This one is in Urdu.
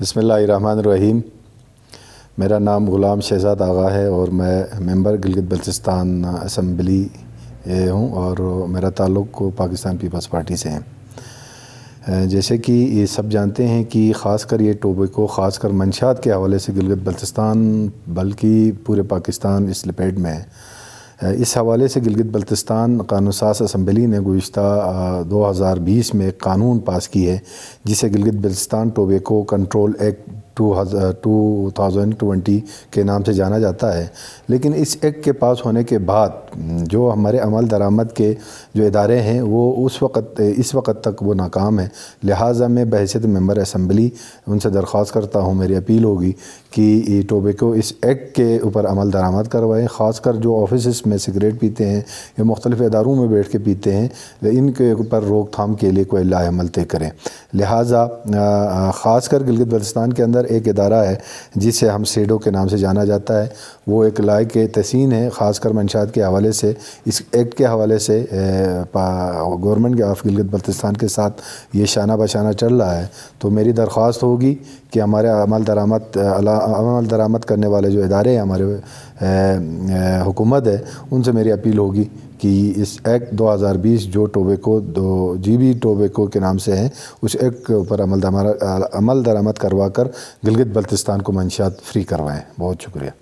بسم اللہ الرحمن الرحیم میرا نام غلام شہزاد آغا ہے اور میں ممبر گلگت بلتستان اسمبلی ہوں اور میرا تعلق پاکستان پیپلز پارٹی سے ہے جیسے کہ یہ سب جانتے ہیں کہ خاص کر یہ ٹوبے کو خاص کر منشات کے حوالے سے گلگت بلتستان بلکہ پورے پاکستان اس لپیٹ میں ہے اس حوالے سے گلگت بلتستان قانون ساس اسمبلی نے گزشتہ دو ہزار بیس میں ایک قانون پاس کی ہے جسے Gilgit Baltistan tobacco control act two thousand کے نام سے جانا جاتا ہے لیکن اس ایکٹ کے پاس ہونے کے بعد جو ہمارے عمل درآمد کے جو ادارے ہیں وہ اس وقت اس وقت تک وہ ناکام ہیں لہٰذا میں بحثیت ممبر اسمبلی ان سے درخواست کرتا ہوں میری اپیل ہوگی کہ ٹوبیکو اس ایکٹ کے اوپر عمل درآمد کروائیں خاص کر جو آفیسز میں سگریٹ پیتے ہیں یا مختلف اداروں میں بیٹھ کے پیتے ہیں ان کے اوپر روک تھام کے لیے کوئی لاہ عمل طے کریں لہٰذا خاص کر گلگت بلستان کے اندر ایک ادارہ ہے جسے ہم سیڈو کے نام سے جانا جاتا ہے وہ ایک لائق تحسین ہے خاص کر منشاط کے حوالے سے اس ایکٹ کے حوالے سے گورنمنٹ کے گلگت بلتستان کے ساتھ یہ شانہ بشانہ چل رہا ہے تو میری درخواست ہوگی کہ ہمارے عمل درآمد عمل درآمد کرنے والے جو ادارے ہیں ہمارے حکومت ہے ان سے میری اپیل ہوگی کہ اس ایکٹ دو ہزار بیس جو ٹوبیکو دو جی بی ٹوبیکو کے نام سے ہیں اس ایکٹ کے اوپر عمل عمل درآمد کروا کر گلگت بلتستان کو منشیات فری کروائیں بہت شکریہ